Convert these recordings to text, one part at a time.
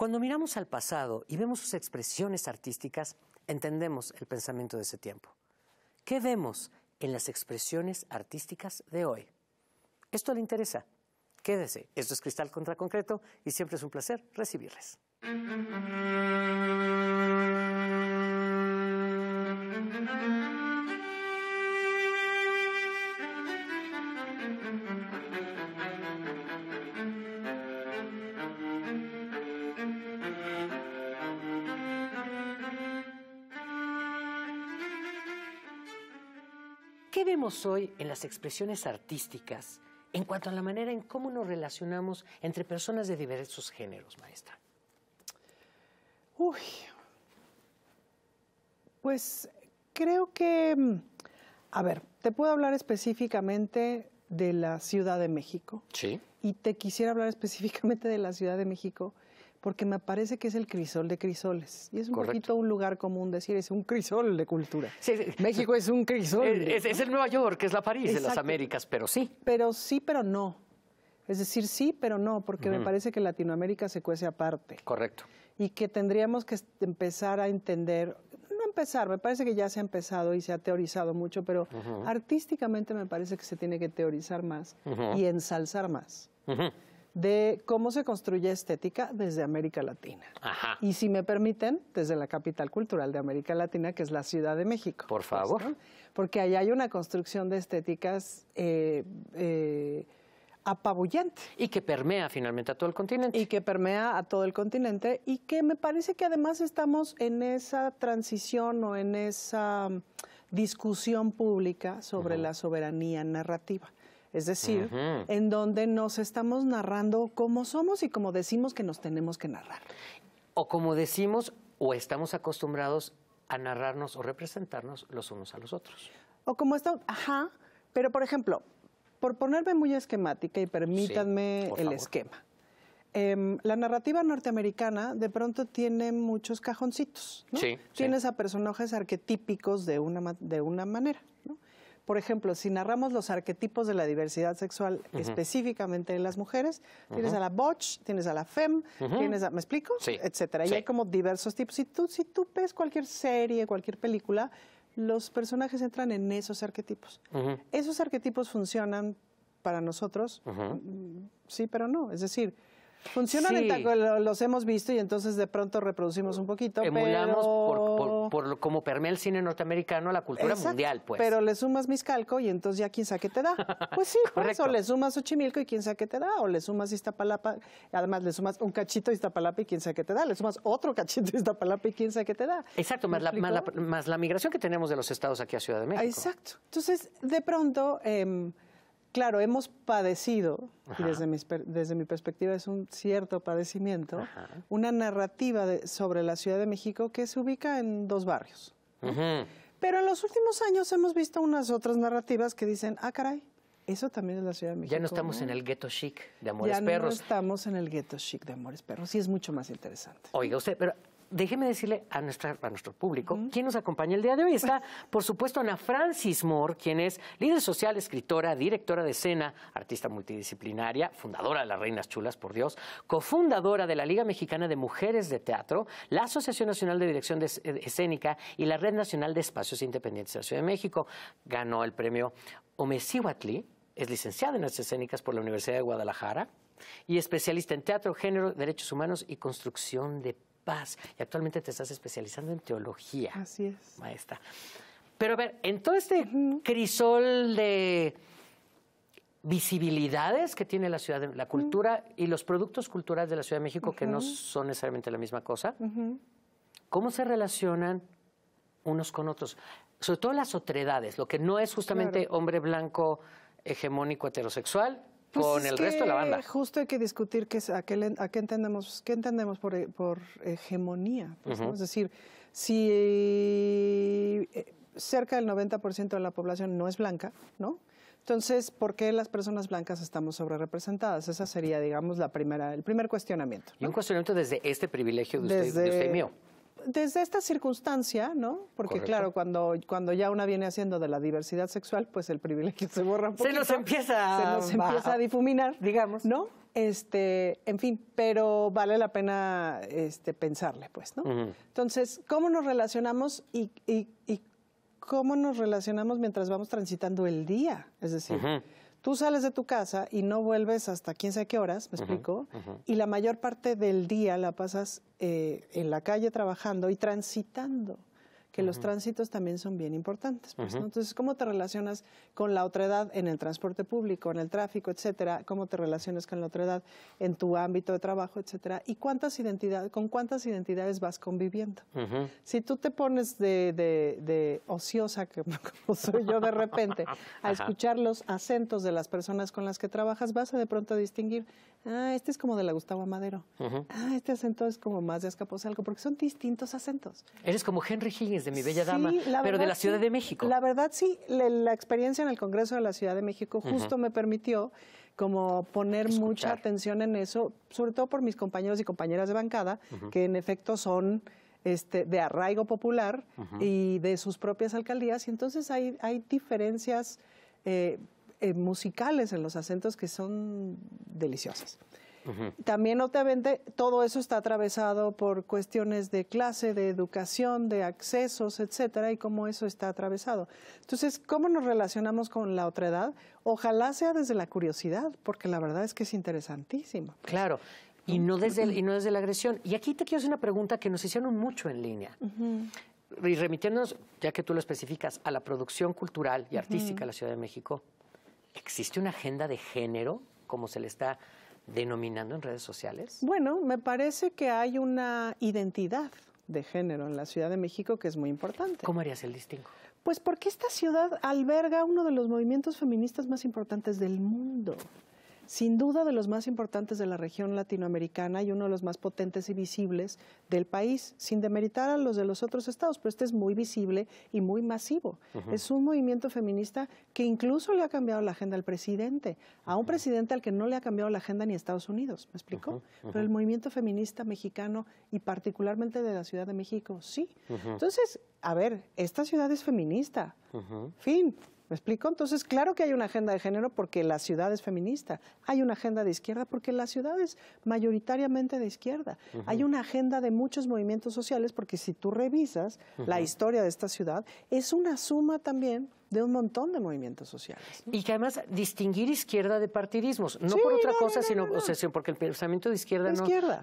Cuando miramos al pasado y vemos sus expresiones artísticas, entendemos el pensamiento de ese tiempo. ¿Qué vemos en las expresiones artísticas de hoy? ¿Esto le interesa? Quédese. Esto es Cristal contra Concreto y siempre es un placer recibirles. hoy en las expresiones artísticas en cuanto a la manera en cómo nos relacionamos entre personas de diversos géneros, maestra? Uy, pues creo que, mm, a ver, te puedo hablar específicamente de la Ciudad de México. Sí. Y te quisiera hablar específicamente de la Ciudad de México porque me parece que es el crisol de crisoles. Y es un poquito un lugar común decir, es un crisol de cultura. México es un crisol. Es, el Nueva York, que es la París de las Américas, pero sí. Pero sí, pero no. Es decir, sí, pero no, porque me parece que Latinoamérica se cuece aparte. Correcto. Y que tendríamos que empezar a entender, no empezar, me parece que ya se ha empezado y se ha teorizado mucho, pero artísticamente me parece que se tiene que teorizar más y ensalzar más de cómo se construye estética desde América Latina. Ajá. Y si me permiten, desde la capital cultural de América Latina, que es la Ciudad de México. Por pues, favor. Porque ahí hay una construcción de estéticas eh, eh, apabullante. Y que permea finalmente a todo el continente. Y que permea a todo el continente y que me parece que además estamos en esa transición o en esa mm, discusión pública sobre la soberanía narrativa es decir, en donde nos estamos narrando cómo somos y como decimos que nos tenemos que narrar. O como decimos o estamos acostumbrados a narrarnos o representarnos los unos a los otros. O como estamos, ajá, pero por ejemplo, por ponerme muy esquemática y permítanme el esquema. Em, la narrativa norteamericana de pronto tiene muchos cajoncitos. Sí, Tienes a personajes arquetípicos de una, de una manera. ¿no? Por ejemplo, si narramos los arquetipos de la diversidad sexual específicamente en las mujeres, tienes a la botch, tienes a la fem, tienes a, ¿me explico? Sí. Etcétera. Y hay como diversos tipos. Si tú, si tú ves cualquier serie, cualquier película, los personajes entran en esos arquetipos. Esos arquetipos funcionan para nosotros, mm, sí, pero no. Es decir, Funcionan en taco, los hemos visto y entonces de pronto reproducimos un poquito. Emulamos por, como permea el cine norteamericano a la cultura mundial, pues. Pero le sumas Miscalco y entonces ya quién sabe qué te da. Pues sí, por eso le sumas Ochimilco y quién sabe qué te da, o le sumas Iztapalapa, además le sumas un cachito de Iztapalapa y quién sabe qué te da, le sumas otro cachito de Iztapalapa y quién sabe qué te da. Exacto, más la, migración que tenemos de los estados aquí a Ciudad de México. Exacto. Entonces, de pronto... Em, claro, hemos padecido, y desde mi, desde mi perspectiva es un cierto padecimiento, una narrativa sobre la Ciudad de México que se ubica en dos barrios. Pero en los últimos años hemos visto unas otras narrativas que dicen, ah, caray, eso también es la Ciudad de México. Ya no estamos en el gueto chic de Amores Perros. Ya no estamos en el gueto chic de Amores Perros. Sí, es mucho más interesante. Oiga, usted, pero déjeme decirle a, nuestro público quién nos acompaña el día de hoy. Está, por supuesto, Ana Francis Moore, quien es líder social, escritora, directora de escena, artista multidisciplinaria, fundadora de las Reinas Chulas, por Dios, cofundadora de la Liga Mexicana de Mujeres de Teatro, la Asociación Nacional de Dirección eh, Escénica y la Red Nacional de Espacios e Independientes de la Ciudad de México. Ganó el premio Omecihuatli, es licenciada en artes escénicas por la Universidad de Guadalajara y especialista en teatro, género, derechos humanos y construcción de y actualmente te estás especializando en teología. Así es. Maestra. Pero a ver, en todo este crisol de visibilidades que tiene la ciudad, la cultura y los productos culturales de la Ciudad de México, que no son necesariamente la misma cosa, ¿cómo se relacionan unos con otros? Sobre todo las otredades, lo que no es justamente hombre blanco hegemónico heterosexual pues con el resto de la banda. Justo hay que discutir qué, a, qué, entendemos, qué entendemos por, eh, hegemonía. Pues, es decir, si eh, cerca del 90% de la población no es blanca, ¿no? Entonces, ¿por qué las personas blancas estamos sobrerepresentadas? Esa sería, digamos, el primer cuestionamiento. un cuestionamiento desde este privilegio de, usted, de usted mío desde esta circunstancia, ¿no? Porque claro, cuando, cuando ya una viene haciendo de la diversidad sexual, pues el privilegio se borra un poquito. Se nos empieza, se nos empieza a difuminar, digamos, ¿no? Este, en fin, pero vale la pena este, pensarle, pues, ¿no? Entonces, ¿cómo nos relacionamos y, y, cómo nos relacionamos mientras vamos transitando el día? Es decir, Tú sales de tu casa y no vuelves hasta quién sabe qué horas, me explico, y la mayor parte del día la pasas eh, en la calle trabajando y transitando que los tránsitos también son bien importantes. Pues, Entonces, ¿cómo te relacionas con la edad en el transporte público, en el tráfico, etcétera? ¿Cómo te relacionas con la otra edad en tu ámbito de trabajo, etcétera? ¿Y cuántas identidades, con cuántas identidades vas conviviendo? Si tú te pones de, ociosa, que, como soy yo de repente, a escuchar los acentos de las personas con las que trabajas, vas a de pronto distinguir, ah, este es como de la Gustavo Madero, ah, este acento es como más de escaposalco porque son distintos acentos. Eres como Henry Higgins de mi bella dama, pero de la Ciudad de México. La verdad sí, la, experiencia en el Congreso de la Ciudad de México justo me permitió como poner mucha atención en eso, sobre todo por mis compañeros y compañeras de bancada, que en efecto son este, de arraigo popular y de sus propias alcaldías. Y entonces hay, hay diferencias eh, eh, musicales en los acentos que son deliciosas. También obviamente todo eso está atravesado por cuestiones de clase, de educación, de accesos, etcétera, y cómo eso está atravesado. Entonces, ¿cómo nos relacionamos con la otra edad? Ojalá sea desde la curiosidad, porque la verdad es que es interesantísimo. Claro. Y no, desde y no desde la agresión. Y aquí te quiero hacer una pregunta que nos hicieron mucho en línea. y remitiéndonos, ya que tú lo especificas, a la producción cultural y artística de la Ciudad de México, ¿existe una agenda de género, como se le está denominando en redes sociales? Bueno, me parece que hay una identidad de género en la Ciudad de México que es muy importante. ¿Cómo harías el distingo? Pues porque esta ciudad alberga uno de los movimientos feministas más importantes del mundo sin duda de los más importantes de la región latinoamericana y uno de los más potentes y visibles del país, sin demeritar a los de los otros estados, pero este es muy visible y muy masivo. Es un movimiento feminista que incluso le ha cambiado la agenda al presidente, a un presidente al que no le ha cambiado la agenda ni Estados Unidos, ¿me explicó? Pero el movimiento feminista mexicano y particularmente de la Ciudad de México, sí. Entonces, a ver, esta ciudad es feminista. Fin. ¿Me explico? Entonces, claro que hay una agenda de género porque la ciudad es feminista, hay una agenda de izquierda porque la ciudad es mayoritariamente de izquierda, hay una agenda de muchos movimientos sociales porque si tú revisas la historia de esta ciudad, es una suma también de un montón de movimientos sociales. Y que además distinguir izquierda de partidismos, no por otra cosa, sino o porque el pensamiento de izquierda,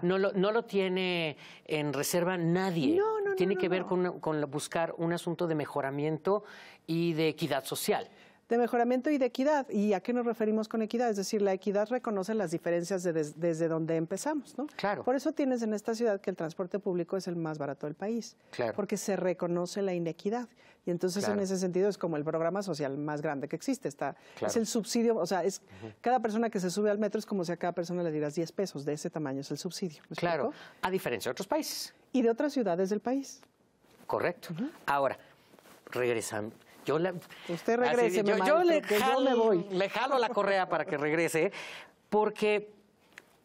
Lo, No, lo, tiene en reserva nadie tiene que ver ah. con, buscar un asunto de mejoramiento y de equidad social de mejoramiento y de equidad. ¿Y a qué nos referimos con equidad? Es decir, la equidad reconoce las diferencias desde donde empezamos, ¿no? Claro. Por eso tienes en esta ciudad que el transporte público es el más barato del país. Claro. Porque se reconoce la inequidad. Y entonces, en ese sentido, es como el programa social más grande que existe. Está, Es el subsidio, o sea, es cada persona que se sube al metro es como si a cada persona le dieras 10 pesos. De ese tamaño es el subsidio. Claro. A diferencia de otros países. Y de otras ciudades del país. Correcto. Ahora, regresando yo le, Usted regrese, yo, le jalo, le jalo la correa para que regrese, porque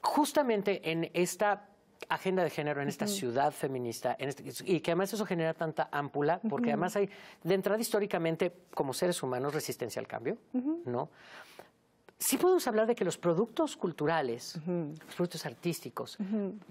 justamente en esta agenda de género en esta ciudad feminista este, y que además eso genera tanta ámpula porque además hay de entrada históricamente como seres humanos resistencia al cambio no sí podemos hablar de que los productos culturales los productos artísticos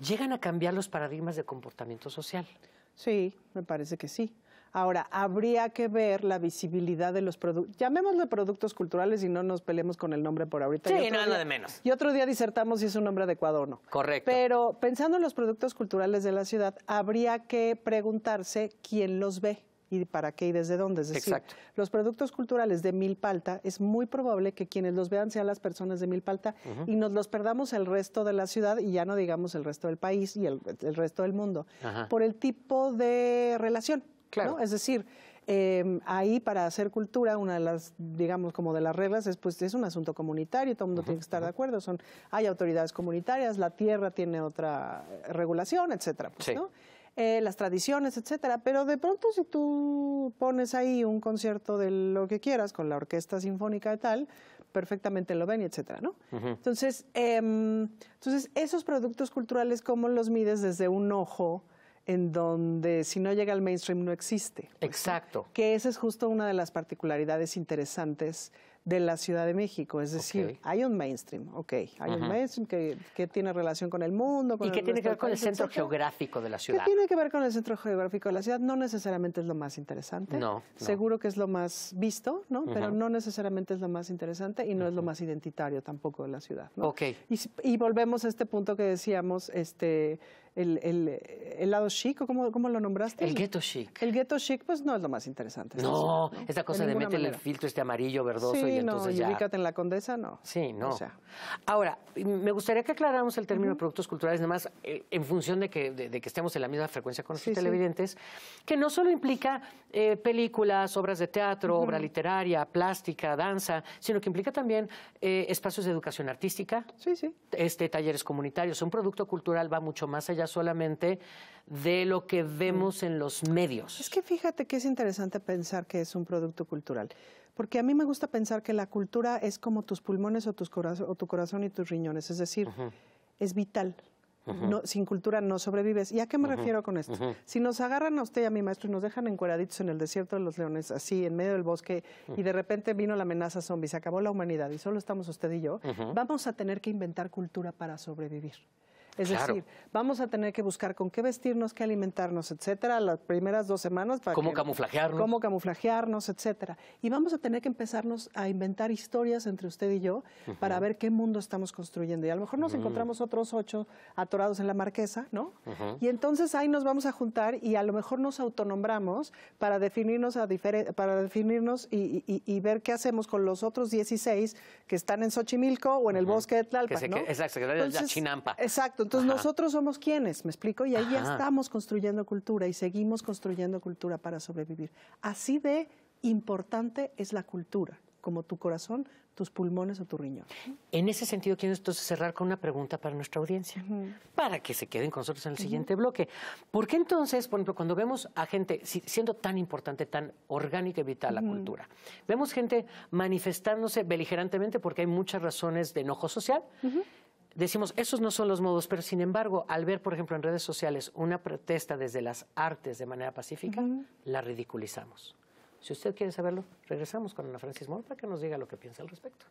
llegan a cambiar los paradigmas de comportamiento social sí me parece que sí Ahora, habría que ver la visibilidad de los productos, llamémosle productos culturales y no nos peleemos con el nombre por ahorita. Sí, nada de menos. Y otro día disertamos si es un nombre adecuado o no. Correcto. Pero pensando en los productos culturales de la ciudad, habría que preguntarse quién los ve y para qué y desde dónde. Es decir, Exacto. los productos culturales de Milpalta es muy probable que quienes los vean sean las personas de Milpalta y nos los perdamos el resto de la ciudad y ya no digamos el resto del país y el, resto del mundo por el tipo de relación Claro. Es decir, eh, ahí para hacer cultura, una de las, digamos, como de las reglas es, pues, es un asunto comunitario, todo el mundo tiene que estar de acuerdo, son, hay autoridades comunitarias, la tierra tiene otra eh, regulación, etcétera, pues, eh, las tradiciones, etcétera, pero de pronto si tú pones ahí un concierto de lo que quieras con la orquesta sinfónica y tal, perfectamente lo ven, etcétera, ¿no? entonces, em, entonces, esos productos culturales, ¿cómo los mides desde un ojo en donde si no llega al mainstream no existe. Pues, Exacto. Que esa es justo una de las particularidades interesantes de la Ciudad de México. Es decir, hay un mainstream, ok, hay un mainstream que, tiene relación con el mundo. Con ¿Y qué tiene que ver con el centro geográfico de la ciudad? ¿Qué tiene que ver con el centro geográfico de la ciudad? No necesariamente es lo más interesante. No. Seguro que es lo más visto, ¿no? Pero no necesariamente es lo más interesante y no es lo más identitario tampoco de la ciudad, ¿no? Ok. y volvemos a este punto que decíamos, este, eh, el, lado chic, cómo, lo nombraste? El ghetto chic. El ghetto chic, pues no es lo más interesante. No, esa cosa de, meterle el filtro este amarillo verdoso y entonces ya... en la condesa, no. Sí, no. Ahora, me gustaría que aclaráramos el término productos culturales, nada más eh, en función de que, que estemos en la misma frecuencia con los televidentes, que no solo implica eh, películas, obras de teatro, obra literaria, plástica, danza, sino que implica también espacios de educación artística, sí, sí. Este, talleres comunitarios. Un producto cultural va mucho más allá solamente de lo que vemos en los medios. Es que fíjate que es interesante pensar que es un producto cultural, porque a mí me gusta pensar que la cultura es como tus pulmones o, tus o tu corazón y tus riñones, es decir, es vital. sin cultura no sobrevives. ¿Y a qué me refiero con esto? Si nos agarran a usted y a mi maestro y nos dejan encueraditos en el desierto de los leones, así, en medio del bosque, y de repente vino la amenaza zombie, se acabó la humanidad y solo estamos usted y yo, vamos a tener que inventar cultura para sobrevivir. Es decir, vamos a tener que buscar con qué vestirnos, qué alimentarnos, etcétera, las primeras dos semanas para cómo camuflajearnos, cómo camuflajearnos, etcétera. Y vamos a tener que empezarnos a inventar historias entre usted y yo para ver qué mundo estamos construyendo. Y a lo mejor nos mm. encontramos otros ocho atorados en la marquesa, ¿no? Y entonces ahí nos vamos a juntar y a lo mejor nos autonombramos para definirnos a para definirnos y, y, ver qué hacemos con los otros 16 que están en Xochimilco o en el bosque de Tlalpan, ¿no? la Chinampa. Exacto entonces nosotros somos quienes, me explico, y ahí ya estamos construyendo cultura y seguimos construyendo cultura para sobrevivir. Así de importante es la cultura, como tu corazón, tus pulmones o tu riñón. En ese sentido, quiero entonces cerrar con una pregunta para nuestra audiencia, para que se queden con nosotros en el siguiente bloque. ¿Por qué entonces, por ejemplo, cuando vemos a gente siendo tan importante, tan orgánica y vital la cultura, vemos gente manifestándose beligerantemente porque hay muchas razones de enojo social? decimos, esos no son los modos, pero sin embargo, al ver, por ejemplo, en redes sociales una protesta desde las artes de manera pacífica, la ridiculizamos. Si usted quiere saberlo, regresamos con Ana Francis Moore para que nos diga lo que piensa al respecto.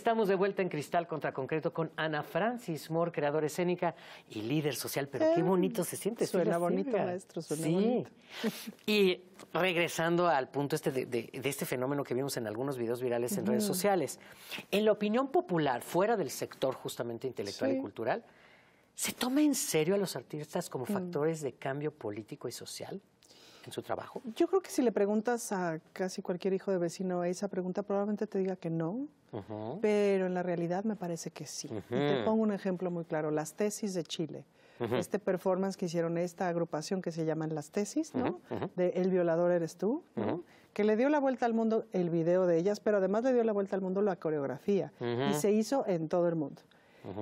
Estamos de vuelta en Cristal contra Concreto con Ana Francis Moore, creadora escénica y líder social. Pero qué bonito se siente. Suena bonito, maestro, suena bonito. Y regresando al punto este de, este fenómeno que vimos en algunos videos virales en redes sociales. En la opinión popular, fuera del sector justamente intelectual y cultural, ¿se toma en serio a los artistas como mm. factores de cambio político y social? en su trabajo? Yo creo que si le preguntas a casi cualquier hijo de vecino esa pregunta, probablemente te diga que no, pero en la realidad me parece que sí. y te pongo un ejemplo muy claro, las tesis de Chile. Este performance que hicieron esta agrupación que se llaman Las Tesis, ¿no? De El violador eres tú, que le dio la vuelta al mundo el video de ellas, pero además le dio la vuelta al mundo la coreografía y se hizo en todo el mundo.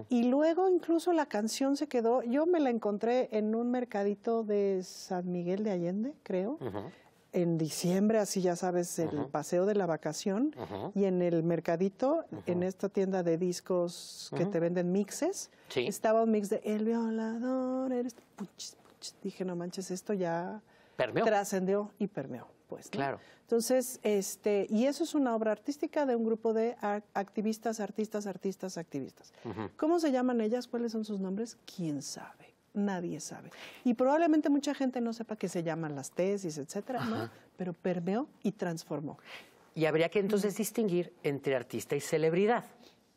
Y luego incluso la canción se quedó, yo me la encontré en un mercadito de San Miguel de Allende, creo. En diciembre, así ya sabes, el paseo de la vacación y en el mercadito, en esta tienda de discos que te venden mixes, estaba un mix de El violador, Dije, no manches, esto ya trascendió y permeó. Claro. Entonces, este, y eso es una obra artística de un grupo de activistas, artistas, artistas, activistas. ¿Cómo se llaman ellas? ¿Cuáles son sus nombres? ¿Quién sabe? Nadie sabe. Y probablemente mucha gente no sepa qué se llaman las tesis, etcétera, pero permeó y transformó. Y habría que entonces distinguir entre artista y celebridad.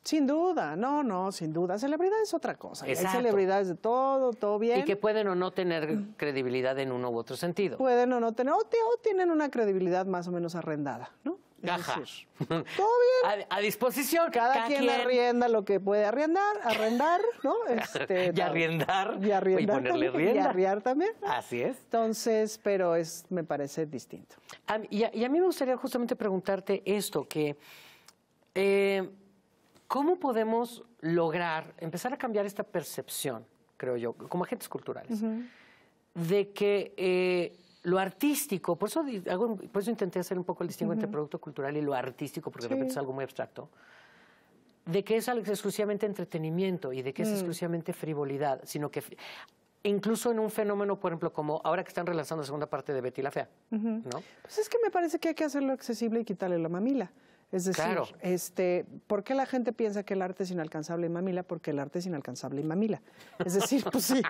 Sin duda, no, no, sin duda. Celebridad es otra cosa. Exacto. Hay celebridades de todo, todo bien. Y que pueden o no tener credibilidad en uno u otro sentido. Pueden o no tener, o, tienen una credibilidad más o menos arrendada, ¿no? Caja. todo bien. A, disposición. Cada, quien, arrienda lo que puede arrendar, arrendar, ¿no? Este, y arriendar. Y ponerle también, Y arriar también. Así es. Entonces, pero es, me parece distinto. y, a, mí me gustaría justamente preguntarte esto, que... Eh, ¿Cómo podemos lograr empezar a cambiar esta percepción, creo yo, como agentes culturales, de que eh, lo artístico, por eso, eso intenté hacer un poco el distingo entre producto cultural y lo artístico, porque de repente es algo muy abstracto, de que es exclusivamente entretenimiento y de que es mm. exclusivamente frivolidad, sino que incluso en un fenómeno, por ejemplo, como ahora que están relanzando la segunda parte de Betty la Fea. ¿no? Pues es que me parece que hay que hacerlo accesible y quitarle la mamila. Es decir, este, ¿por qué la gente piensa que el arte es inalcanzable y mamila? Porque el arte es inalcanzable y mamila. Es decir, pues sí,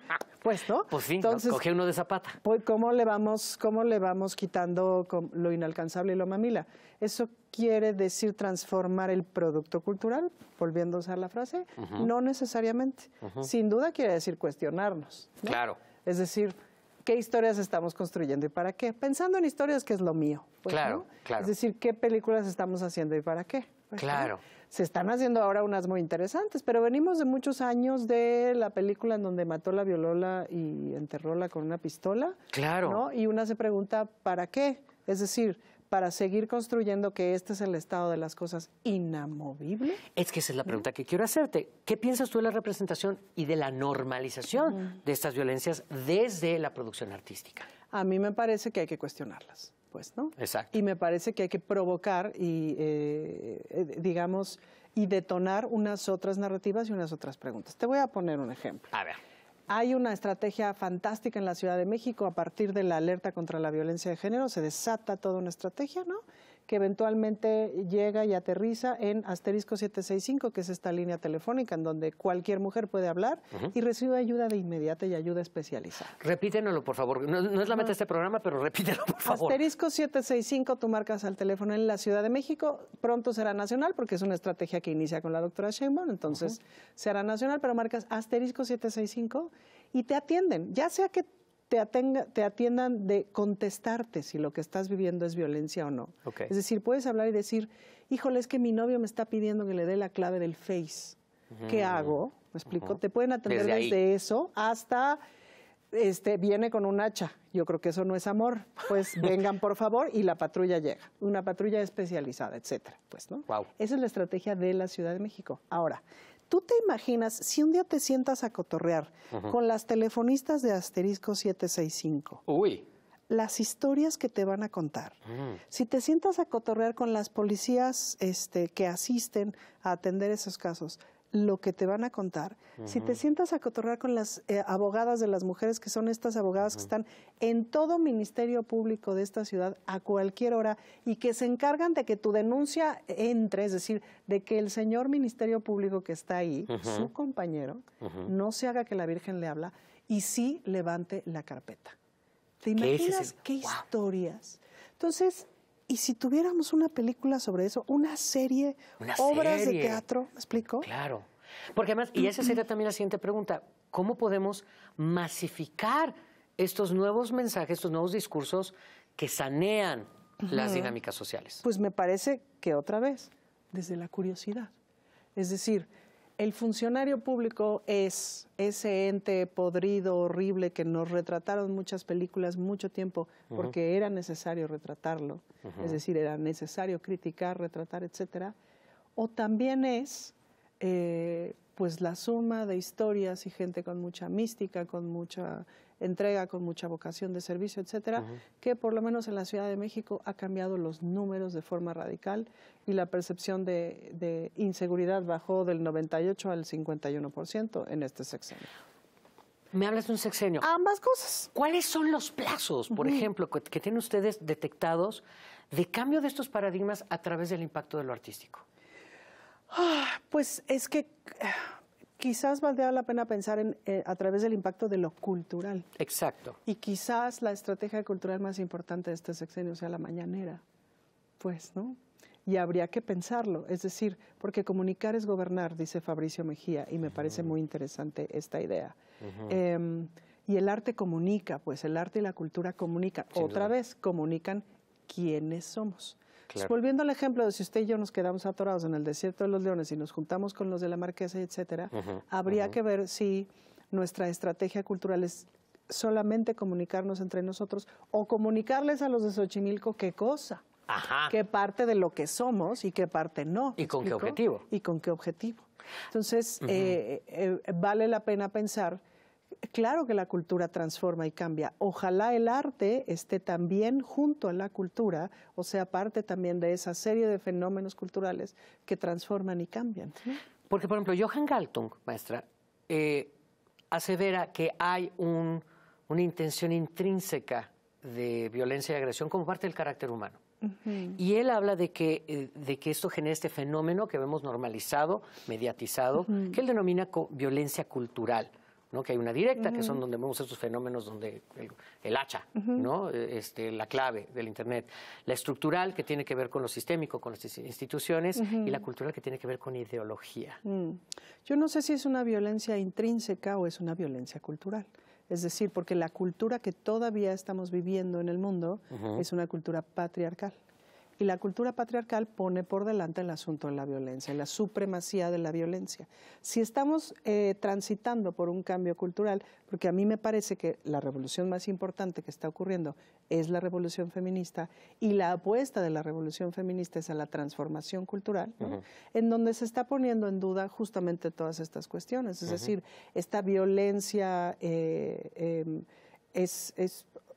pues, ¿no? Pues sí, Entonces, coge uno de zapata. Pues, ¿cómo le vamos, cómo le vamos quitando lo inalcanzable y lo mamila? Eso quiere decir transformar el producto cultural, volviendo a usar la frase, no necesariamente. Sin duda quiere decir cuestionarnos. Claro. Es decir, qué historias estamos construyendo y para qué. Pensando en historias que es lo mío. Pues, claro, claro. Es decir, qué películas estamos haciendo y para qué. Pues, claro. Se están haciendo ahora unas muy interesantes, pero venimos de muchos años de la película en donde mató la violola y enterróla con una pistola. Claro. Y una se pregunta, ¿para qué? Es decir, para seguir construyendo que este es el estado de las cosas inamovible? Es que esa es la mm. pregunta que quiero hacerte. ¿Qué piensas tú de la representación y de la normalización de estas violencias desde la producción artística? A mí me parece que hay que cuestionarlas, pues, ¿no? Exacto. Y me parece que hay que provocar y, eh, eh, digamos, y detonar unas otras narrativas y unas otras preguntas. Te voy a poner un ejemplo. A ver. Hay una estrategia fantástica en la Ciudad de México a partir de la alerta contra la violencia de género, se desata toda una estrategia, ¿no? que eventualmente llega y aterriza en asterisco 765, que es esta línea telefónica en donde cualquier mujer puede hablar y recibe ayuda de inmediata y ayuda especializada. Repítenoslo, por favor. No, es la meta de este programa, pero repítelo, por favor. Asterisco 765, tú marcas al teléfono en la Ciudad de México. Pronto será nacional, porque es una estrategia que inicia con la doctora Sheinbaum, entonces será nacional, pero marcas asterisco 765 y te atienden. Ya sea que te, atiendan de contestarte si lo que estás viviendo es violencia o no. Es decir, puedes hablar y decir, híjole, es que mi novio me está pidiendo que le dé la clave del Face. ¿Qué mm, hago? ¿Me explico? Te pueden atender desde, eso hasta este, viene con un hacha. Yo creo que eso no es amor. Pues vengan, por favor, y la patrulla llega. Una patrulla especializada, etcétera. Pues, ¿no? Esa es la estrategia de la Ciudad de México. Ahora, ¿Tú te imaginas si un día te sientas a cotorrear con las telefonistas de Asterisco 765? Uy. Las historias que te van a contar. Mm. Si te sientas a cotorrear con las policías este, que asisten a atender esos casos, lo que te van a contar. Si te sientas a cotorrar con las eh, abogadas de las mujeres, que son estas abogadas que están en todo ministerio público de esta ciudad a cualquier hora y que se encargan de que tu denuncia entre, es decir, de que el señor ministerio público que está ahí, su compañero, no se haga que la Virgen le habla y sí levante la carpeta. ¿Te imaginas qué, historias? Entonces, y si tuviéramos una película sobre eso, una serie, obras de teatro, ¿me explico? Claro. Porque además, y esa sería también la siguiente pregunta, ¿cómo podemos masificar estos nuevos mensajes, estos nuevos discursos que sanean las dinámicas sociales? Pues me parece que otra vez, desde la curiosidad. Es decir, el funcionario público es ese ente podrido, horrible, que nos retrataron muchas películas mucho tiempo porque era necesario retratarlo, es decir, era necesario criticar, retratar, etcétera, o también es eh, pues la suma de historias y gente con mucha mística, con mucha entrega con mucha vocación de servicio, etcétera, que por lo menos en la Ciudad de México ha cambiado los números de forma radical y la percepción de, inseguridad bajó del 98 al 51% en este sexenio. Me hablas de un sexenio. Ambas cosas. ¿Cuáles son los plazos, por ejemplo, que tienen ustedes detectados de cambio de estos paradigmas a través del impacto de lo artístico? Ah, pues es que quizás valdría la pena pensar eh, a través del impacto de lo cultural. Exacto. Y quizás la estrategia cultural más importante de este sexenio sea la mañanera, pues, ¿no? Y habría que pensarlo, es decir, porque comunicar es gobernar, dice Fabricio Mejía, y me parece muy interesante esta idea. Em, y el arte comunica, pues el arte y la cultura comunican. Otra vez, comunican quiénes somos volviendo al ejemplo de si usted y yo nos quedamos atorados en el desierto de los leones y nos juntamos con los de la Marquesa, etcétera, habría que ver si nuestra estrategia cultural es solamente comunicarnos entre nosotros o comunicarles a los de Xochimilco qué cosa. qué parte de lo que somos y qué parte no. ¿Y con qué objetivo? ¿Y con qué objetivo? Entonces, eh, eh, eh, vale la pena pensar Claro que la cultura transforma y cambia. Ojalá el arte esté también junto a la cultura, o sea, parte también de esa serie de fenómenos culturales que transforman y cambian. Porque, por ejemplo, Johan Galtung, maestra, eh, asevera que hay una intención intrínseca de violencia y agresión como parte del carácter humano. Y él habla eh, de que, esto genera este fenómeno que vemos normalizado, mediatizado, que él denomina violencia cultural. ¿no? Que hay una directa, que son donde vemos estos fenómenos donde el, hacha, ¿no? Este, la clave del Internet. La estructural, que tiene que ver con lo sistémico, con las instituciones, y la cultural, que tiene que ver con ideología. Mm. Yo no sé si es una violencia intrínseca o es una violencia cultural. Es decir, porque la cultura que todavía estamos viviendo en el mundo es una cultura patriarcal y la cultura patriarcal pone por delante el asunto de la violencia, la supremacía de la violencia. Si estamos eh, transitando por un cambio cultural, porque a mí me parece que la revolución más importante que está ocurriendo es la revolución feminista y la apuesta de la revolución feminista es a la transformación cultural, en donde se está poniendo en duda justamente todas estas cuestiones, es decir, esta violencia eh, em, es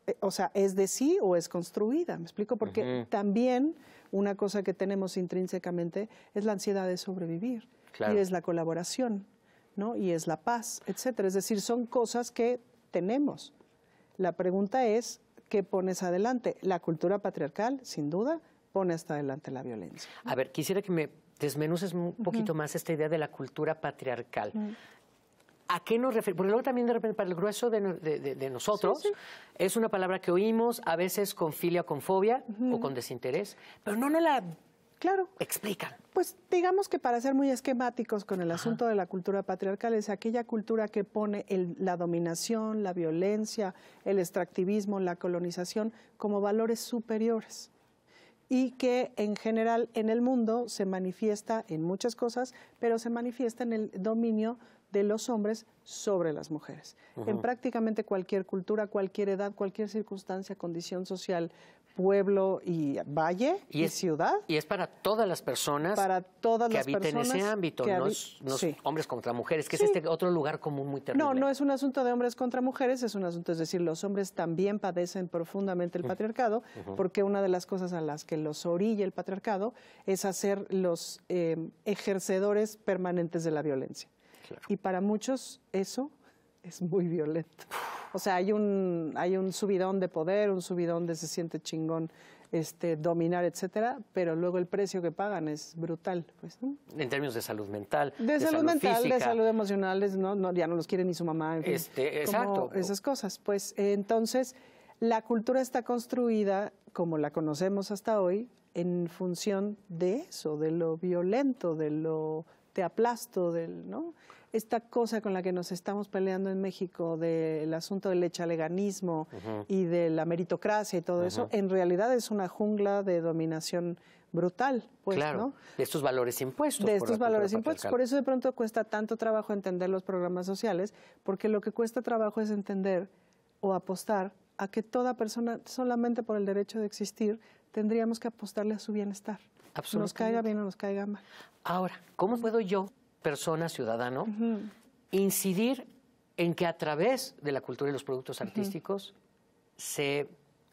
eh, o sea, es de sí o es construida. ¿Me explico? Porque también una cosa que tenemos intrínsecamente es la ansiedad de sobrevivir. Y es la colaboración, ¿no? Y es la paz, etcétera. Es decir, son cosas que tenemos. La pregunta es, ¿qué pones adelante? La cultura patriarcal, sin duda, pone hasta adelante la violencia. A ver, quisiera que me desmenuces un poquito más esta idea de la cultura patriarcal. ¿A qué nos referimos? Porque luego también de repente para el grueso de, nosotros es una palabra que oímos a veces con filia con fobia o con desinterés, pero no no la claro. explican. Pues digamos que para ser muy esquemáticos con el asunto de la cultura patriarcal es aquella cultura que pone la dominación, la violencia, el extractivismo, la colonización como valores superiores y que en general en el mundo se manifiesta en muchas cosas, pero se manifiesta en el dominio de los hombres sobre las mujeres. En prácticamente cualquier cultura, cualquier edad, cualquier circunstancia, condición social, pueblo y valle y, ciudad. Y es para todas las personas para todas que las habiten ese ámbito, no, es, hombres contra mujeres, que es este otro lugar común muy terrible. No, no es un asunto de hombres contra mujeres, es un asunto, es decir, los hombres también padecen profundamente el patriarcado, porque una de las cosas a las que los orilla el patriarcado es hacer los eh, ejercedores permanentes de la violencia. Y para muchos eso es muy violento. O sea, hay un, hay un subidón de poder, un subidón de se siente chingón este, dominar, etcétera, pero luego el precio que pagan es brutal. Pues, En términos de salud mental. De, salud, mental, de salud emocional, no, ya no los quiere ni su mamá. En fin, este, exacto. Esas cosas. Pues entonces, la cultura está construida, como la conocemos hasta hoy, en función de eso, de lo violento, de lo te aplasto, del, ¿no? Esta cosa con la que nos estamos peleando en México del asunto del echaleganismo y de la meritocracia y todo eso, en realidad es una jungla de dominación brutal, pues, claro, ¿no? De estos valores impuestos. De estos valores impuestos. Por eso de pronto cuesta tanto trabajo entender los programas sociales, porque lo que cuesta trabajo es entender o apostar a que toda persona, solamente por el derecho de existir, tendríamos que apostarle a su bienestar. Nos caiga bien o nos caiga mal. Ahora, ¿cómo puedo yo, persona, ciudadano, incidir en que a través de la cultura y los productos artísticos se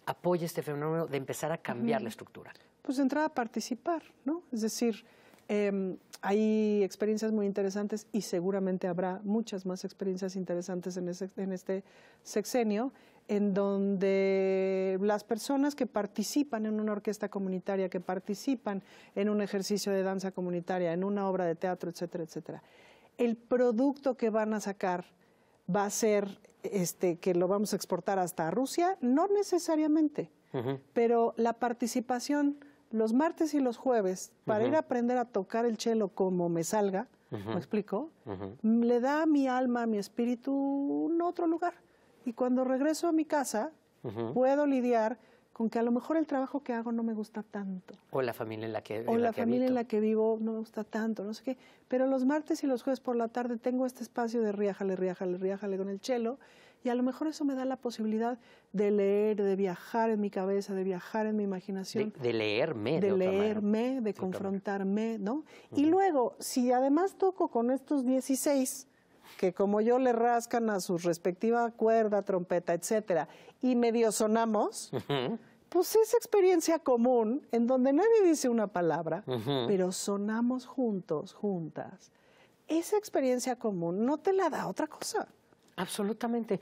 apoye este fenómeno de empezar a cambiar la estructura? Pues entrar a participar, ¿no? Es decir, em, hay experiencias muy interesantes y seguramente habrá muchas más experiencias interesantes en este sexenio en donde las personas que participan en una orquesta comunitaria, que participan en un ejercicio de danza comunitaria, en una obra de teatro, etcétera, etcétera, el producto que van a sacar va a ser este, que lo vamos a exportar hasta Rusia, no necesariamente, pero la participación los martes y los jueves para ir a aprender a tocar el chelo como me salga, ¿me explico? Le da a mi alma, a mi espíritu un otro lugar y cuando regreso a mi casa puedo lidiar con que a lo mejor el trabajo que hago no me gusta tanto. O la familia en la que O la, familia en la que vivo no me gusta tanto, no sé qué. Pero los martes y los jueves por la tarde tengo este espacio de riájale, riájale, riájale con el chelo. Y a lo mejor eso me da la posibilidad de leer, de viajar en mi cabeza, de viajar en mi imaginación. De, leerme. De, leerme, de, confrontarme, ¿no? Y luego, si además toco con estos 16 que como yo le rascan a su respectiva cuerda, trompeta, etcétera, y medio sonamos, pues esa experiencia común en donde nadie dice una palabra, pero sonamos juntos, juntas. Esa experiencia común no te la da otra cosa. Absolutamente.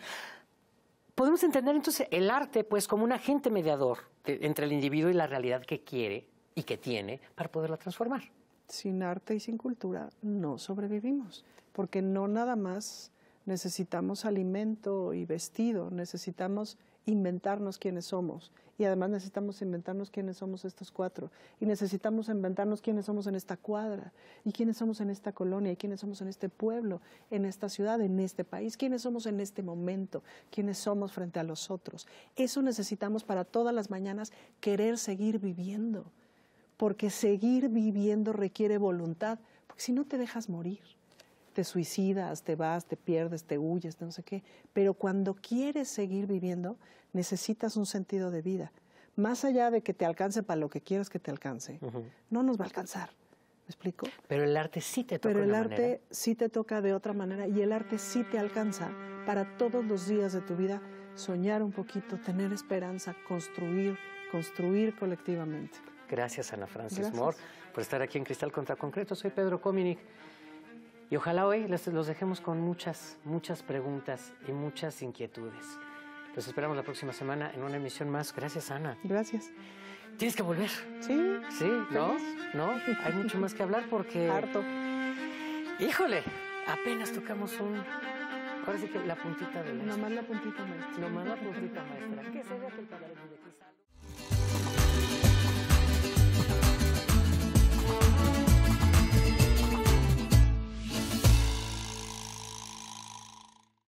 Podemos entender entonces el arte pues como un agente mediador entre el individuo y la realidad que quiere y que tiene para poderla transformar sin arte y sin cultura no sobrevivimos, porque no nada más necesitamos alimento y vestido, necesitamos inventarnos quiénes somos y además necesitamos inventarnos quiénes somos estos cuatro y necesitamos inventarnos quiénes somos en esta cuadra y quiénes somos en esta colonia y quiénes somos en este pueblo, en esta ciudad, en este país, quiénes somos en este momento, quiénes somos frente a los otros. Eso necesitamos para todas las mañanas querer seguir viviendo porque seguir viviendo requiere voluntad, porque si no te dejas morir, te suicidas, te vas, te pierdes, te huyes, no sé qué, pero cuando quieres seguir viviendo necesitas un sentido de vida. Más allá de que te alcance para lo que quieras que te alcance, no nos va a alcanzar. ¿Me explico? Pero el arte sí te toca. Pero el arte sí te toca de otra manera y el arte sí te alcanza para todos los días de tu vida soñar un poquito, tener esperanza, construir, construir colectivamente. Gracias, Ana Francis Mor Moore, por estar aquí en Cristal contra Concreto. Soy Pedro Cominic. Y ojalá hoy los dejemos con muchas, muchas preguntas y muchas inquietudes. Los esperamos la próxima semana en una emisión más. Gracias, Ana. Gracias. Tienes que volver. Sí. Sí, ¿no? ¿No? Hay mucho más que hablar porque... Harto. Híjole, apenas tocamos un... Ahora que la puntita de la... Nomás la puntita maestra. Nomás la puntita maestra. ¿Qué sería que padre de